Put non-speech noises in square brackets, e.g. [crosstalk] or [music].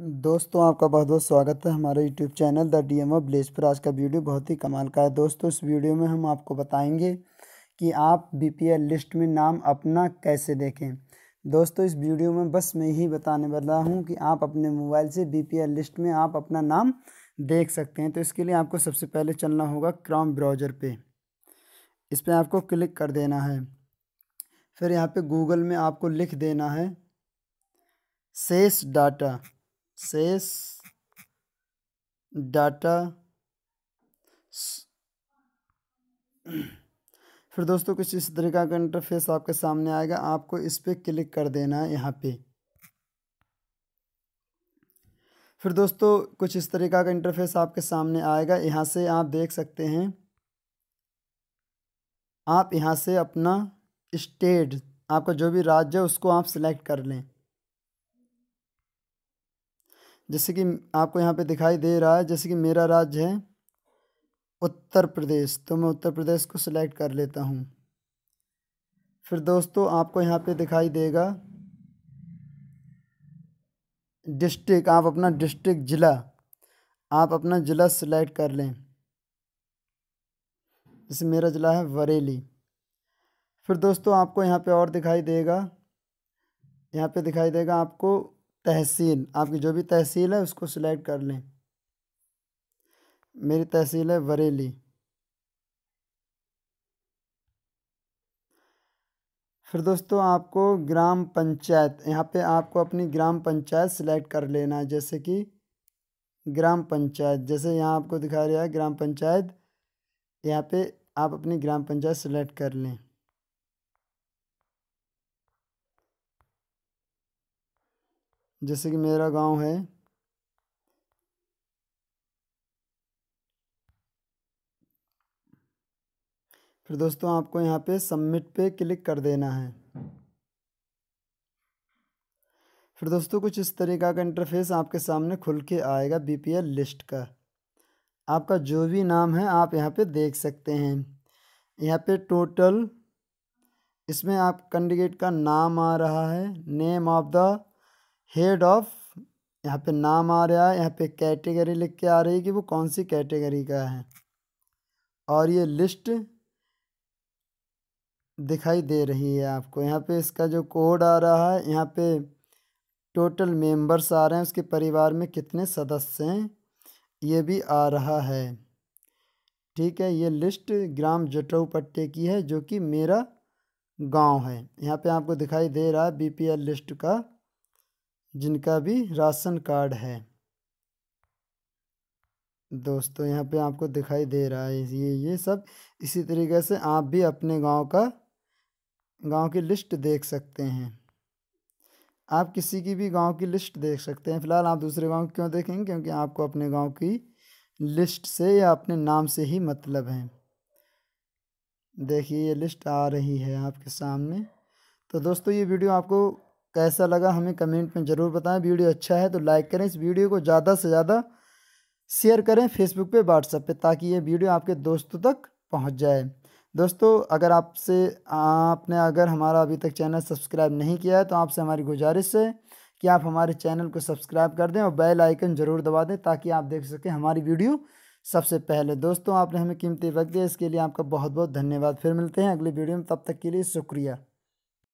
दोस्तों आपका बहुत बहुत स्वागत है हमारे YouTube channel the D M O blaze पर आज का वीडियो बहुत ही कमाल का है दोस्तों इस वीडियो में हम आपको बताएंगे कि आप एल लिस्ट में नाम अपना कैसे देखें दोस्तों इस वीडियो में बस मैं यही बताने वाला हूँ कि आप अपने मोबाइल से एल लिस्ट में आप अपना नाम देख सकते हैं तो इसके लिए आपको सबसे पहले चलना होगा क्राम ब्राउज़र पर इस पर आपको क्लिक कर देना है फिर यहाँ पर गूगल में आपको लिख देना है सेस डाटा शेष डाटा [clears throat] फिर दोस्तों कुछ इस तरीका का इंटरफेस आपके सामने आएगा आपको इस पर क्लिक कर देना है यहाँ पे फिर दोस्तों कुछ इस तरीका का इंटरफेस आपके सामने आएगा यहाँ से आप देख सकते हैं आप यहाँ से अपना स्टेट आपका जो भी राज्य है उसको आप सिलेक्ट कर लें जैसे कि आपको यहाँ पे दिखाई दे रहा है जैसे कि मेरा राज्य है उत्तर प्रदेश तो मैं उत्तर प्रदेश को सिलेक्ट कर लेता हूँ फिर दोस्तों आपको यहाँ पे दिखाई देगा डिस्ट्रिक्ट आप अपना डिस्ट्रिक्ट ज़िला आप अपना ज़िला सिलेक्ट कर लें जैसे मेरा ज़िला है बरेली फिर दोस्तों आपको यहाँ पे और दिखाई देगा यहाँ पे दिखाई देगा आपको तहसील आपकी जो भी तहसील है उसको सिलेक्ट कर लें मेरी तहसील है बरेली फिर दोस्तों आपको ग्राम पंचायत यहाँ पे आपको अपनी ग्राम पंचायत सिलेक्ट कर लेना है जैसे कि ग्राम पंचायत जैसे यहाँ आपको दिखा रहा है ग्राम पंचायत यहाँ पे आप अपनी ग्राम पंचायत सिलेक्ट कर लें जैसे कि मेरा गांव है फिर दोस्तों आपको यहाँ पे सबमिट पे क्लिक कर देना है फिर दोस्तों कुछ इस तरीका का इंटरफेस आपके सामने खुल के आएगा बीपीएल लिस्ट का आपका जो भी नाम है आप यहाँ पे देख सकते हैं यहाँ पे टोटल इसमें आप कैंडिडेट का नाम आ रहा है name of the head of यहाँ पे नाम आ रहा है यहाँ पे कैटेगरी लिख के आ रही है कि वो कौन सी कैटेगरी का है और ये लिस्ट दिखाई दे रही है आपको यहाँ पे इसका जो कोड आ रहा है यहाँ पे टोटल मेंबर्स आ रहे हैं उसके परिवार में कितने सदस्य हैं ये भी आ रहा है ठीक है ये लिस्ट ग्राम जटऊ पट्टे की है जो कि मेरा गांव है यहाँ पे आपको दिखाई दे रहा है बीपीएल लिस्ट का जिनका भी राशन कार्ड है दोस्तों यहाँ पे आपको दिखाई दे रहा है ये ये सब इसी तरीके से आप भी अपने गांव का गांव की लिस्ट देख सकते हैं आप किसी की भी गांव की लिस्ट देख सकते हैं फिलहाल आप दूसरे गांव क्यों देखेंगे क्योंकि आपको अपने गांव की लिस्ट से या अपने नाम से ही मतलब है देखिए ये लिस्ट आ रही है आपके सामने तो दोस्तों ये वीडियो आपको कैसा लगा हमें कमेंट में ज़रूर बताएं वीडियो अच्छा है तो लाइक करें इस वीडियो को ज़्यादा से ज़्यादा शेयर करें फेसबुक पे व्हाट्सएप पे ताकि ये वीडियो आपके दोस्तों तक पहुंच जाए दोस्तों अगर आपसे आपने अगर हमारा अभी तक चैनल सब्सक्राइब नहीं किया है तो आपसे हमारी गुजारिश है कि आप हमारे चैनल को सब्सक्राइब कर दें और बेल आइकन ज़रूर दबा दें ताकि आप देख सकें हमारी वीडियो सबसे पहले दोस्तों आपने हमें कीमती वक्त दिया इसके लिए आपका बहुत बहुत धन्यवाद फिर मिलते हैं अगली वीडियो में तब तक के लिए शुक्रिया